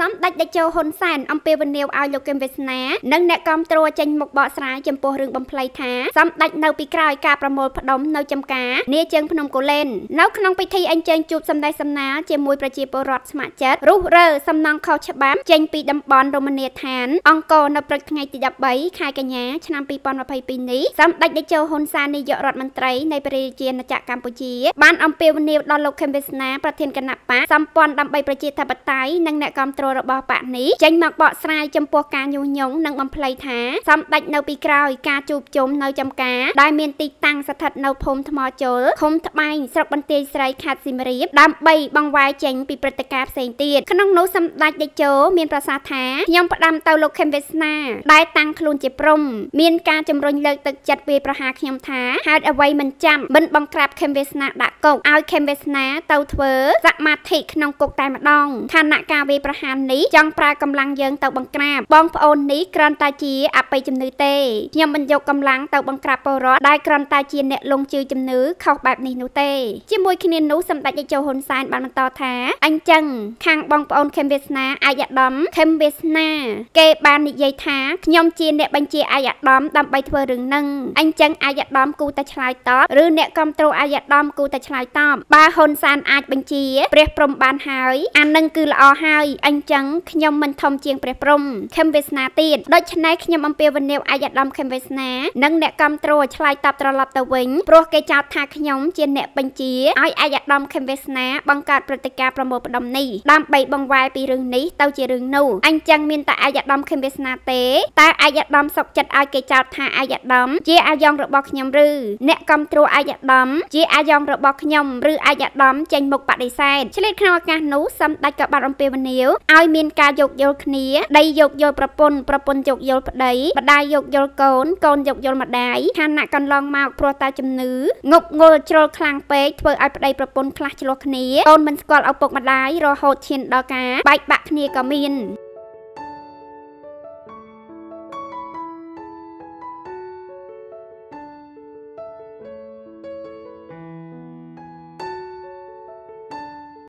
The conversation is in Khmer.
សម្ដេចតេជោហ៊ុនសែនអំពាវនាវឲ្យលោកគឹមវាសនានិងអ្នកគាំទ្រចេញមុខបកស្រាយចំពោះរឿងបំភ្លៃថាសម្ដេចនៅពីក្រោយការប្រមូលផ្ដុំនៅចំការនាជើងភ្នំកូលែននៅក្នុងពិធីអញ្ជើញជួបសម្ដេចសំណាលជាមួយប្រជាពលរដ្ឋស្ម័គ្រចិត្តរុះរើសំណងខុសច្បាប់ចេញពីតំបន់រមណីយដ្ឋានអង្គរនៅព្រឹកថ្ងៃទី13ខែកញ្ញាឆ្នាំ2022នេះសម្ដេចតេជោហ៊ុនសែននាយករដ្ឋមន្ត្រីនៃព្រះរាជាណាចក្រកម្ពុជា បានអំពាវនាវដល់លោកខេមវេសនាប្រធានគណៈបកសម្ព័ន្ធដើម្បីប្រជាធិបតេយ្យនិងអ្នកគាំទ្រលរបស់បកនេះចេញមកបកស្រាយចំពោះការញុះញង់និងបំភ្លៃថាសម្ដេចនៅពីក្រោយ ការជួបជុំនៅចំការដែលមានទីតាំងស្ថិតនៅភូមិថ្មជលឃុំត្បែងស្រុកបន្ទាយស្រីខេត្តស িম រាបដើម្បីបង្វែរចេញ ពីព្រឹត្តិការណ៍ផ្សេងទៀតក្នុងនោះសម្ដេចតេជោមានប្រសាសន៍ថាខ្ញុំផ្ដាំទៅលោកខេមវាសនាដែលតាំងខ្លួនជាព្រំមានការជំរុញលើកទឹកចិត្តវាប្រហារខ្ញុំថាហេតុអ្វីមិនចាំមិនបង្ក្រាបខេមវាសនាដាក់គុកឲ្យខេមវាសនាទៅធ្វើសមាធិក្នុងគុកតែម្ដងខណៈការវាប្រហារន់នេះចង់ប្រើកម្លាំងយើងទៅបង្ក្រាបបងប្អូននេះគ្រាន់តែជាអបិយជំនឿទេខ្ញុំមិនយកកម្លាំងទៅបង្ក្រាបពលរដ្ឋដែលគ្រាន់តែជាអ្នកលងជឿជំនឿខុសបែបនេះនោះទេជាមួយគ្នានោះសម្ដេចនាយកហ៊ុនសែនបានបន្តថាអញ្ចឹងខាងបងប្អូនខេមវាសនាអាយដាមខេមវាសនាគេ បាននិយាយថាខ្ញុំជាអ្នកបញ្ជាអាយដាមដើម្បីធ្វើរឿងនឹងអញ្ចឹងអាយដាមគូតែឆ្លើយតបឬអ្នកគ្រប់គ្រងអាយដាមគូតែឆ្លើយតបបើហ៊ុនសែនអាចបញ្ជាព្រះព្រំបានហើយអានឹងគឺល្អហើយអញ្ចឹងខ្ញុំមិនធំជាងព្រះព្រំខឹមវាសនាទៀតដូច្នេះខ្ញុំអំពាវនាវអាយដាមខឹមវាសនានិងអ្នកគ្រប់គ្រងឆ្លើយតបត្រឡប់ទៅវិញព្រោះគេចោទថាខ្ញុំជាអ្នកបញ្ជាឲ្យអាយដាមខឹមវាសនាបង្កើតព្រឹត្តិការណ៍ប្រមូលផ្ដុំនេះដើម្បីបង្វែរពីរឿងនេះទៅជារឿងនោះអញ្ចឹងមានតែអាយដាមខឹមវាសនាទេតើអាយដាមសុកចិត្តឲ្យគេចោទថាអាយដាមជាអាយ៉ងរបស់ខ្ញុំឬអ្នកគ្រប់គ្រងអាយដាមជាអាយ៉ងរបស់ខ្ញុំឬអាយដាមចេញមុខបដិសេធឆ្លៀតក្នុងឱកាសនោះសម្ដេចក៏បានអំពាវនាវឲ្យហើយមានការយោគយល់គ្នាដីយោគយល់ប្រពន្ធប្រពន្ធយោគយល់ប្តីប្តីយោគយល់កូនកូនយោគយល់ម្ដាយឋានៈកន្លងមកព្រោះតែជំនឿងប់ងល់ជ្រុលខ្លាំងពេកធ្វើឲ្យប្តីប្រពន្ធខ្លះឆ្លោះគ្នាកូនមិនស្គាល់ឪពុកម្ដាយរហូតឈានដល់ការបែកបាក់គ្នាក៏មាន